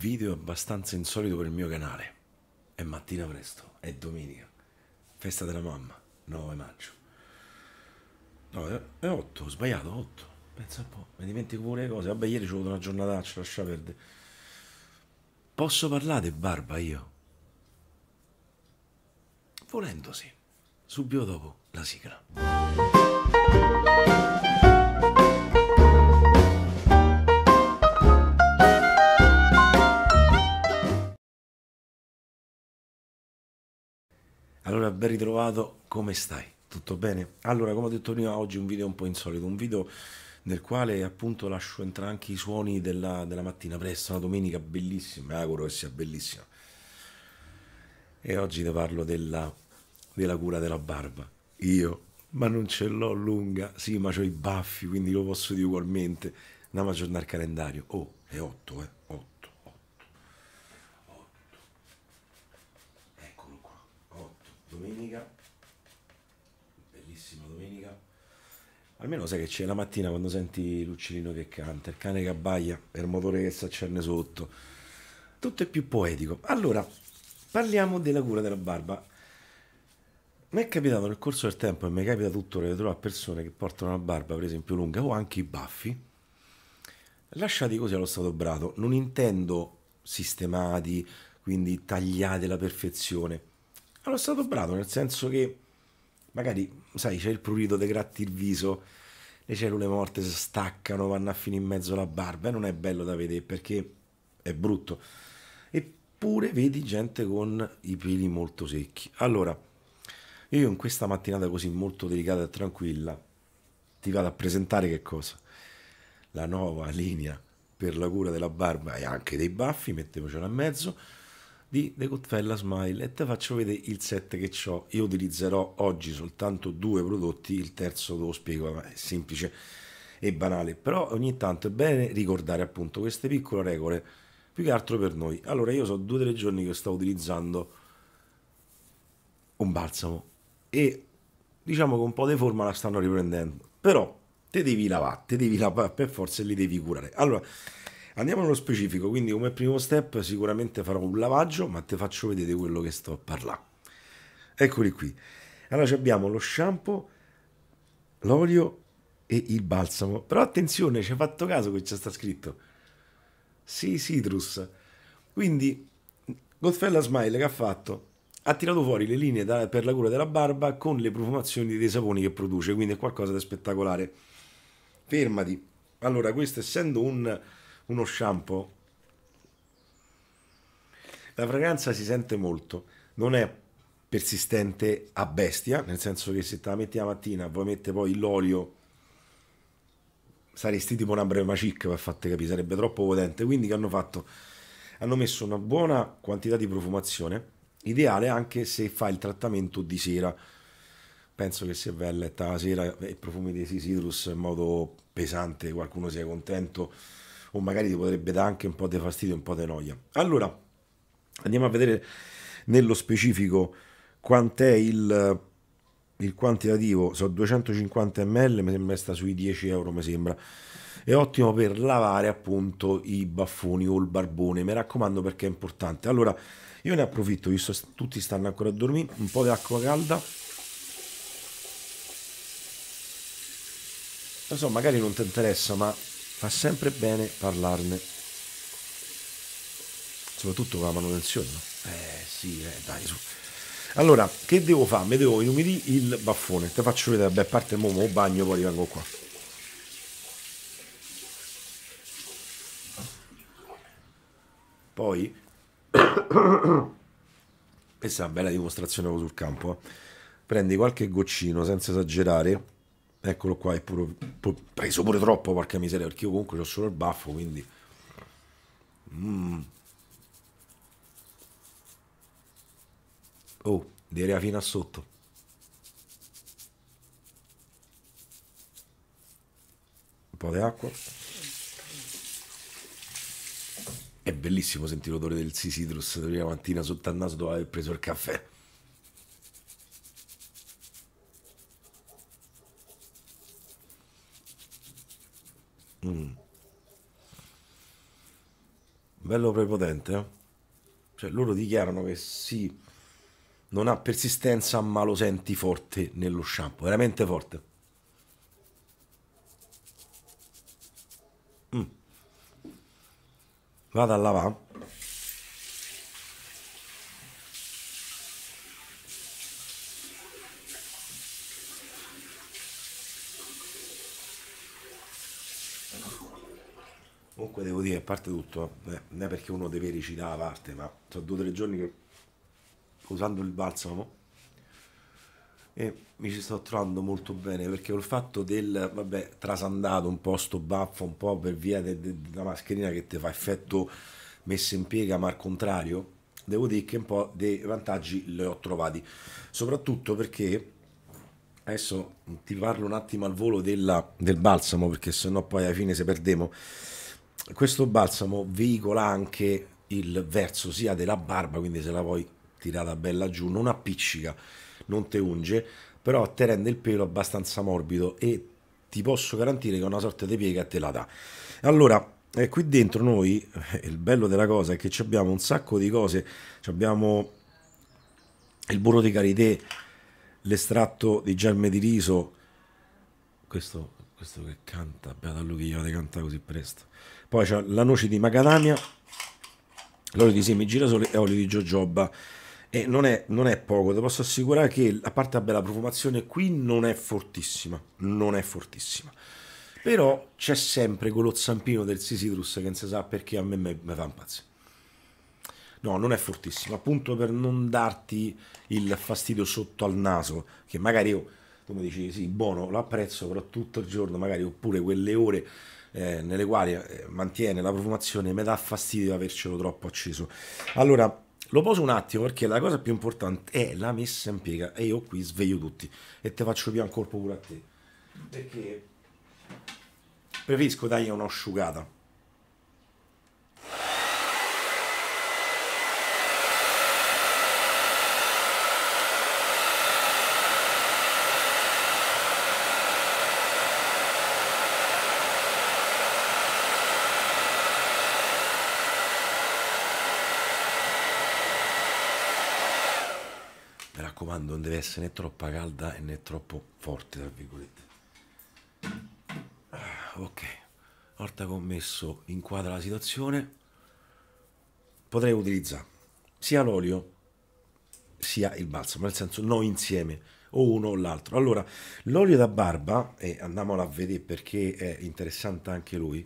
video abbastanza insolito per il mio canale. È mattina presto, è domenica, festa della mamma, 9 maggio. No, è 8, ho sbagliato, 8. Pensa un po', mi dimentico pure le cose. Vabbè, ieri ho avuto una giornataccia, lascia perdere. Posso parlare di barba io? Volendosi. Subito dopo la sigla. Allora, ben ritrovato, come stai? Tutto bene? Allora, come ho detto prima, oggi un video un po' insolito, un video nel quale appunto lascio entrare anche i suoni della, della mattina presto, una domenica bellissima, mi eh, auguro che sia bellissima. E oggi ti parlo della, della cura della barba. Io, ma non ce l'ho lunga, sì, ma ho i baffi, quindi lo posso dire ugualmente. Andiamo a aggiornare il calendario. Oh, è 8, eh, 8. Almeno sai che c'è la mattina quando senti l'uccellino che canta, il cane che abbaia e il motore che si accende sotto. Tutto è più poetico. Allora, parliamo della cura della barba. Mi è capitato nel corso del tempo e mi capita tuttora di trovare persone che portano la barba, per esempio, lunga o anche i baffi, lasciati così allo stato brato. Non intendo sistemati, quindi tagliati alla perfezione. Allo stato brato, nel senso che magari, sai, c'è il prurito, te gratti il viso, le cellule morte si staccano, vanno a finire in mezzo alla barba e non è bello da vedere perché è brutto. Eppure vedi gente con i peli molto secchi. Allora, io in questa mattinata così molto delicata e tranquilla ti vado a presentare che cosa? La nuova linea per la cura della barba e anche dei baffi, mettiamocela a mezzo di The Godfella Smile e te faccio vedere il set che ho. Io utilizzerò oggi soltanto due prodotti, il terzo te lo spiego, ma è semplice e banale, però ogni tanto è bene ricordare appunto queste piccole regole, più che altro per noi. Allora io so due o tre giorni che sto utilizzando un balsamo e diciamo che un po' di forma la stanno riprendendo, però te devi lavare, te devi lavare per forza e li devi curare. Allora, Andiamo nello specifico, quindi come primo step sicuramente farò un lavaggio, ma te faccio vedere quello che sto a parlare. Eccoli qui. Allora abbiamo lo shampoo, l'olio e il balsamo. Però attenzione, ci ha fatto caso che ci sta scritto. Sì, citrus. Quindi Godfella Smile che ha fatto? Ha tirato fuori le linee da, per la cura della barba con le profumazioni dei saponi che produce, quindi è qualcosa di spettacolare. Fermati. Allora, questo essendo un uno shampoo. La fragranza si sente molto, non è persistente a bestia, nel senso che se te la metti la mattina, e vuoi mettere poi l'olio, saresti tipo una breve macicca per farti capire, sarebbe troppo potente. Quindi che hanno fatto? Hanno messo una buona quantità di profumazione, ideale anche se fai il trattamento di sera. Penso che se vai a letta la sera e profumi di citrus in modo pesante, qualcuno sia contento o magari ti potrebbe dare anche un po' di fastidio, un po' di noia. Allora, andiamo a vedere nello specifico quant'è il, il quantitativo, sono 250 ml, mi sembra sta sui 10 euro, mi sembra. È ottimo per lavare appunto i baffoni o il barbone, mi raccomando perché è importante. Allora, io ne approfitto, visto che tutti stanno ancora a dormire, un po' di acqua calda. Non so, magari non ti interessa, ma Fa sempre bene parlarne. Soprattutto con la manutenzione. No? Eh sì, eh, dai su. Allora, che devo fare? Mi devo inumidire il baffone. Te faccio vedere, beh, parte il momo, bagno, poi rimango qua. Poi, questa è una bella dimostrazione sul campo. Eh. Prendi qualche goccino senza esagerare Eccolo qua, è pure, pure, preso pure troppo, porca miseria, perché io comunque ho solo il baffo, quindi... Mm. Oh, direi fino a sotto. Un po' di acqua. È bellissimo sentire l'odore del sisidrus della mattina sotto al naso dopo aver preso il caffè. bello prepotente. Eh? Cioè, loro dichiarano che sì, non ha persistenza, ma lo senti forte nello shampoo, veramente forte. Mm. Vado a lavare parte tutto, eh, non è perché uno deve recitare la parte, ma sono due o tre giorni che usando il balsamo e mi ci sto trovando molto bene perché il fatto del vabbè trasandato un po' sto baffo un po' per via della de, de mascherina che ti fa effetto messo in piega ma al contrario devo dire che un po' dei vantaggi li ho trovati soprattutto perché adesso ti parlo un attimo al volo della, del balsamo perché sennò poi alla fine se perdiamo questo balsamo veicola anche il verso sia della barba, quindi se la vuoi tirata bella giù, non appiccica, non te unge, però te rende il pelo abbastanza morbido e ti posso garantire che una sorta di piega te la dà. Allora, eh, qui dentro noi, eh, il bello della cosa è che abbiamo un sacco di cose, abbiamo il burro di karité, l'estratto di germe di riso, questo questo che canta, bella lui che gli vada canta così presto. Poi c'è la noce di macadamia, l'olio di semi girasole e olio di jojoba. E non è, non è poco, ti posso assicurare che la parte a bella profumazione qui non è fortissima, non è fortissima. Però c'è sempre quello zampino del Sisidrus che non si sa perché a me mi fa impazzire. No, non è fortissimo, appunto per non darti il fastidio sotto al naso, che magari io come dici, sì, buono, lo apprezzo, però tutto il giorno magari, oppure quelle ore eh, nelle quali eh, mantiene la profumazione, mi dà fastidio avercelo troppo acceso. Allora, lo poso un attimo perché la cosa più importante è la messa in piega e io qui sveglio tutti e te faccio più un corpo pure a te. Perché preferisco dargli un'asciugata raccomando non deve essere né troppa calda né troppo forte tra virgolette ah, ok una volta che ho messo in quadra la situazione potrei utilizzare sia l'olio sia il balsamo nel senso non insieme o uno o l'altro allora l'olio da barba e andiamolo a vedere perché è interessante anche lui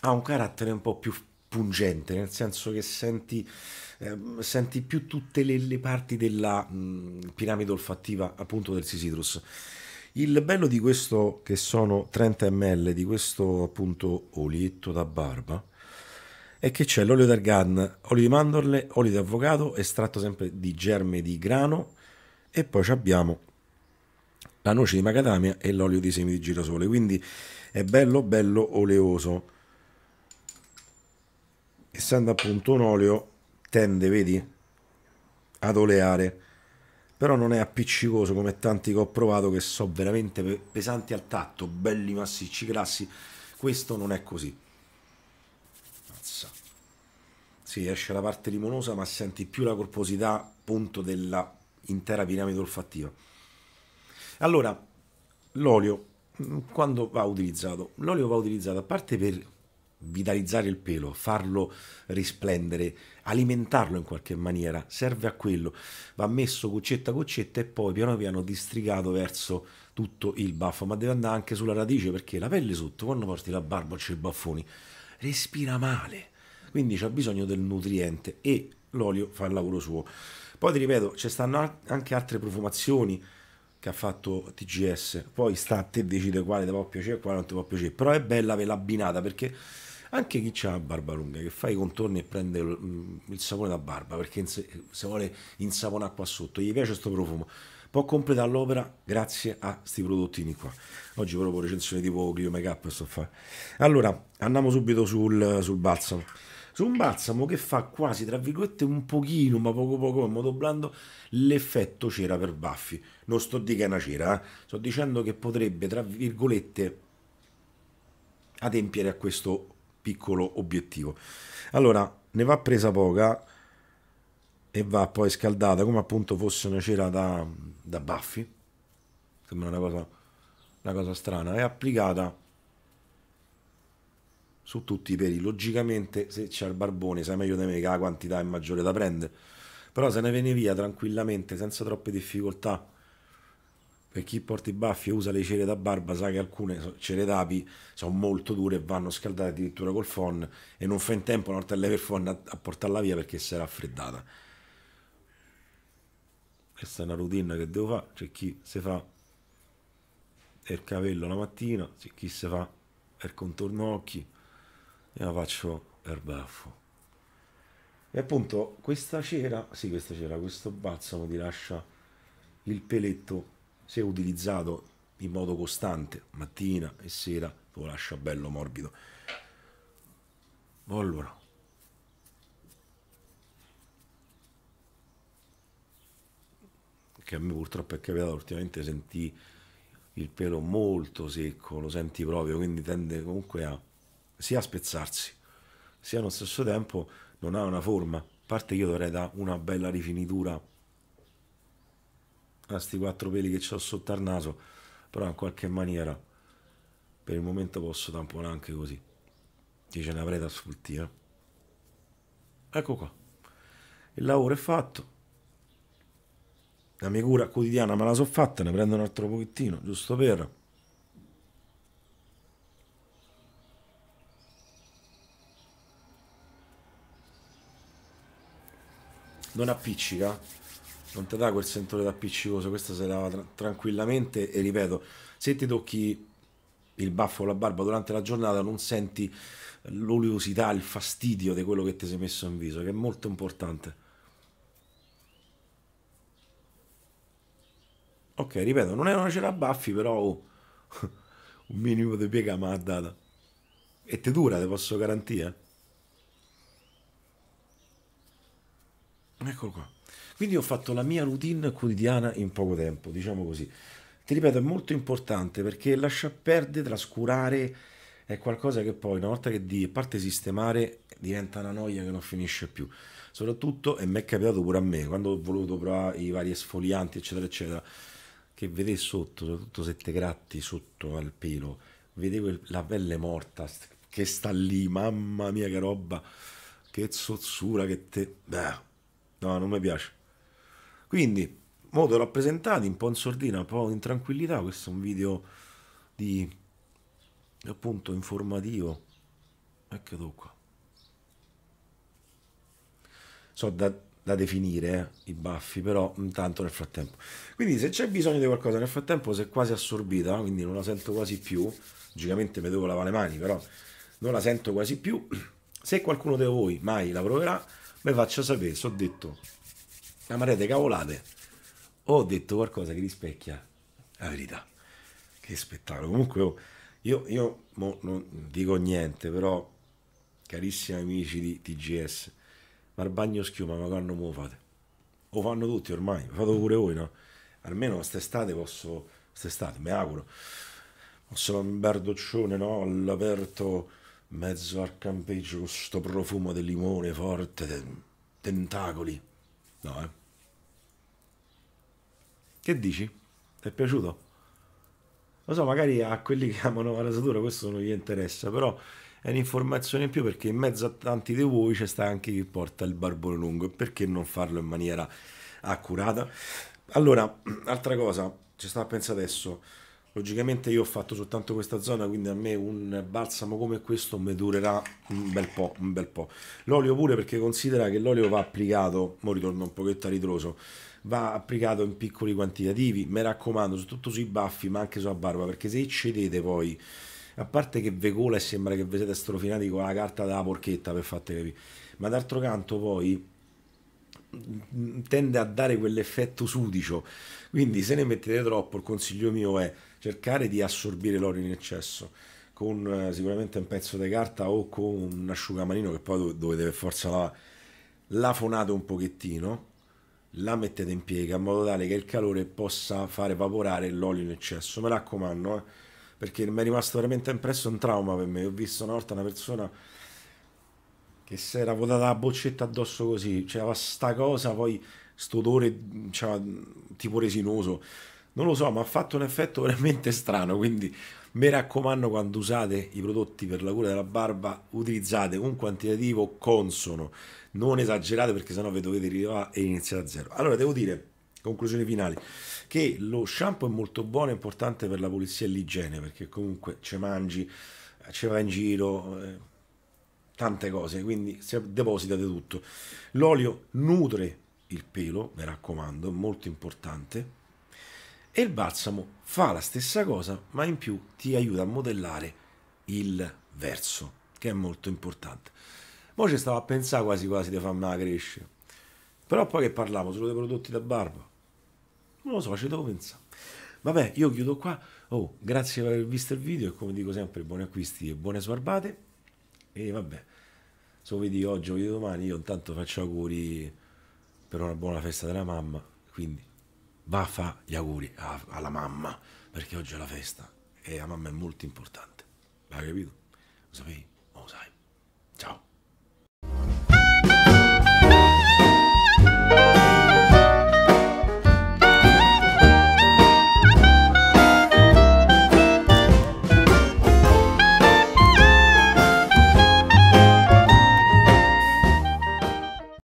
ha un carattere un po' più pungente nel senso che senti Ehm, senti più tutte le, le parti della mh, piramide olfattiva appunto del Sisitrus. Il bello di questo, che sono 30 ml di questo appunto olietto da barba, è che c'è l'olio d'argan, olio di mandorle, olio di avocado estratto sempre di germe di grano e poi abbiamo la noce di macadamia e l'olio di semi di girasole, quindi è bello bello oleoso. Essendo appunto un olio tende, vedi, ad oleare. Però non è appiccicoso come tanti che ho provato che sono veramente pesanti al tatto, belli massicci, grassi. Questo non è così. Mazza. Sì, esce la parte limonosa, ma senti più la corposità appunto intera piramide olfattiva. Allora, l'olio mm, quando va utilizzato? L'olio va utilizzato a parte per vitalizzare il pelo, farlo risplendere, alimentarlo in qualche maniera, serve a quello. Va messo goccetta a goccetta e poi piano piano districato verso tutto il baffo, ma deve andare anche sulla radice perché la pelle sotto, quando porti la barba c'è i baffoni, respira male, quindi c'è bisogno del nutriente e l'olio fa il lavoro suo. Poi ti ripeto, ci stanno anche altre profumazioni che ha fatto TGS, poi sta a te decidere quale ti può piacere e quale non ti può piacere, però è bella ve l'abbinata perché anche chi ha la barba lunga, che fa i contorni e prende il mm, sapone da barba, perché se vuole insaponare qua sotto, gli piace questo profumo, può completare l'opera grazie a questi prodottini qua. Oggi proprio recensione tipo Clio Make Up sto a fare. Allora, andiamo subito sul, sul balsamo su un balsamo che fa quasi, tra virgolette, un pochino, ma poco poco, in modo blando, l'effetto cera per baffi. Non sto dicendo che è una cera, eh? sto dicendo che potrebbe, tra virgolette, adempiere a questo piccolo obiettivo. Allora, ne va presa poca e va poi scaldata come appunto fosse una cera da, da baffi, sembra una cosa, una cosa strana, è applicata su tutti i peli. Logicamente, se c'è il barbone, sai meglio di me che la quantità è maggiore da prendere. Però se ne viene via tranquillamente, senza troppe difficoltà, per chi porta i baffi e usa le cere da barba sa che alcune cere d'api sono molto dure e vanno scaldate addirittura col phon e non fa in tempo una volta a levare il a, a portarla via perché si è raffreddata questa è una routine che devo fare c'è chi si fa il capello la mattina c'è chi si fa il contorno occhi e la faccio il baffo e appunto questa cera sì questa cera questo balsamo ti lascia il peletto se utilizzato in modo costante, mattina e sera, lo lascia bello morbido. Allora, che a me purtroppo è capitato ultimamente senti il pelo molto secco, lo senti proprio, quindi tende comunque a sia a spezzarsi, sia allo stesso tempo non ha una forma. A parte io dovrei dare una bella rifinitura a ah, sti quattro peli che ho sotto al naso, però in qualche maniera per il momento posso tamponare anche così. Che ce ne avrei da sfruttare. Eh. Ecco qua. Il lavoro è fatto. La mia cura quotidiana me la so fatta, ne prendo un altro pochettino, giusto per... Non appiccica? non ti dà quel sentore d'appiccicoso, questa se lava tra tranquillamente e ripeto, se ti tocchi il baffo o la barba durante la giornata non senti l'oleosità, il fastidio di quello che ti sei messo in viso, che è molto importante. Ok, ripeto, non è una cera a baffi, però oh, un minimo di piega mi ha data. E te dura, te posso garantire. Eccolo qua. Quindi ho fatto la mia routine quotidiana in poco tempo, diciamo così. Ti ripeto, è molto importante perché lasciar perdere, trascurare è qualcosa che poi una volta che di parte sistemare diventa una noia che non finisce più. Soprattutto, e mi è capitato pure a me, quando ho voluto provare i vari esfolianti, eccetera, eccetera, che vedete sotto, soprattutto se te gratti sotto al pelo, vedevo la pelle morta che sta lì, mamma mia che roba, che zozzura che te... Beh, no, non mi piace. Quindi, modo rappresentati, un po' in sordina, un po' in tranquillità, questo è un video di appunto informativo. Eccolo qua. So da, da definire eh, i baffi, però intanto nel frattempo. Quindi se c'è bisogno di qualcosa nel frattempo si è quasi assorbita, quindi non la sento quasi più. Logicamente mi devo lavare le mani, però non la sento quasi più. Se qualcuno di voi mai la proverà, me faccia sapere, so detto una marea di cavolate, ho detto qualcosa che rispecchia la verità. Che spettacolo. Comunque oh, io, io non dico niente, però carissimi amici di TGS, ma il bagno schiuma, ma quando mo fate? Lo fanno tutti ormai, lo fate pure voi, no? Almeno quest'estate posso, quest'estate, mi auguro, posso fare un berdoccione, no? All'aperto, mezzo al campeggio, con questo profumo del limone forte, de, tentacoli. No, eh. Che dici? Ti è piaciuto? Lo so, magari a quelli che amano la rasatura questo non gli interessa, però è un'informazione in più perché in mezzo a tanti di voi c'è sta anche chi porta il barbone lungo. Perché non farlo in maniera accurata? Allora, altra cosa, ci sta a pensare adesso. Logicamente io ho fatto soltanto questa zona, quindi a me un balsamo come questo mi durerà un bel po', un bel po'. L'olio pure perché considera che l'olio va applicato, mo ritorno un pochetto a ritroso, va applicato in piccoli quantitativi, mi raccomando, soprattutto sui baffi ma anche sulla barba, perché se eccedete poi, a parte che ve cola e sembra che vi siete strofinati con la carta della porchetta per fate capire, ma d'altro canto poi tende a dare quell'effetto sudicio. Quindi se ne mettete troppo, il consiglio mio è cercare di assorbire l'olio in eccesso con eh, sicuramente un pezzo di carta o con un asciugamanino che poi dovete per forza la Lafonate un pochettino, la mettete in piega in modo tale che il calore possa far evaporare l'olio in eccesso. Mi raccomando, eh, perché mi è rimasto veramente impresso un trauma per me. Ho visto una volta una persona che si era votata la boccetta addosso così, c'era sta cosa, poi sto odore tipo resinoso. Non lo so, ma ha fatto un effetto veramente strano, quindi mi raccomando quando usate i prodotti per la cura della barba utilizzate un quantitativo consono, non esagerate perché sennò vi dovete rilevare e iniziare da zero. Allora devo dire, conclusioni finali, che lo shampoo è molto buono e importante per la pulizia e l'igiene perché comunque ci mangi, ci va in giro eh, tante cose, quindi depositate tutto. L'olio nutre il pelo, mi raccomando, molto importante. E il balsamo fa la stessa cosa, ma in più ti aiuta a modellare il verso, che è molto importante. Mo' ci stavo a pensare quasi quasi di farmi la cresce. Però poi che parlavo solo dei prodotti da barba. Non lo so, ci devo pensare. Vabbè, io chiudo qua. Oh, grazie per aver visto il video e come dico sempre, buoni acquisti e buone sbarbate. E vabbè, se lo vedi oggi o vedi domani, io intanto faccio auguri per una buona festa della mamma, quindi va a fare gli auguri a, alla mamma, perché oggi è la festa e la mamma è molto importante. L'hai capito? Lo sapevi? Non lo sai. Ciao.